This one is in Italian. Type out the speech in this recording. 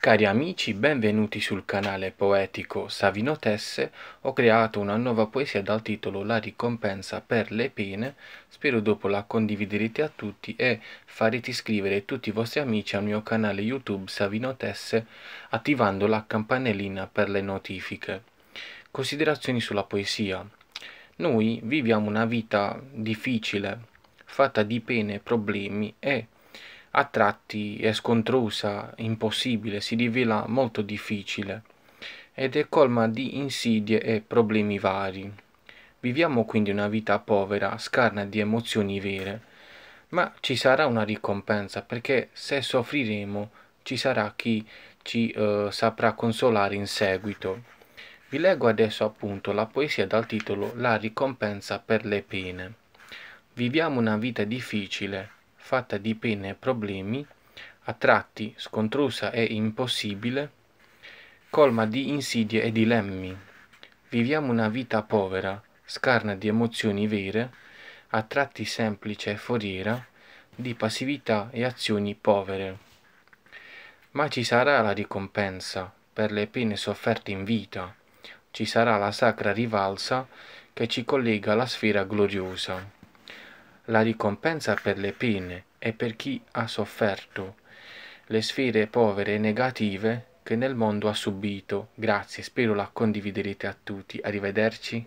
Cari amici, benvenuti sul canale poetico Savino Tesse. Ho creato una nuova poesia dal titolo La ricompensa per le pene. Spero dopo la condividerete a tutti e farete iscrivere tutti i vostri amici al mio canale YouTube Savino Tesse attivando la campanellina per le notifiche. Considerazioni sulla poesia. Noi viviamo una vita difficile, fatta di pene, problemi e problemi a tratti è scontrosa, impossibile, si rivela molto difficile ed è colma di insidie e problemi vari. Viviamo quindi una vita povera, scarna di emozioni vere, ma ci sarà una ricompensa perché se soffriremo ci sarà chi ci eh, saprà consolare in seguito. Vi leggo adesso appunto la poesia dal titolo La ricompensa per le pene. Viviamo una vita difficile, fatta di pene e problemi, a tratti scontrusa e impossibile, colma di insidie e dilemmi. Viviamo una vita povera, scarna di emozioni vere, a tratti semplice e foriera, di passività e azioni povere. Ma ci sarà la ricompensa per le pene sofferte in vita, ci sarà la sacra rivalsa che ci collega alla sfera gloriosa la ricompensa per le pene e per chi ha sofferto, le sfere povere e negative che nel mondo ha subito. Grazie, spero la condividerete a tutti. Arrivederci.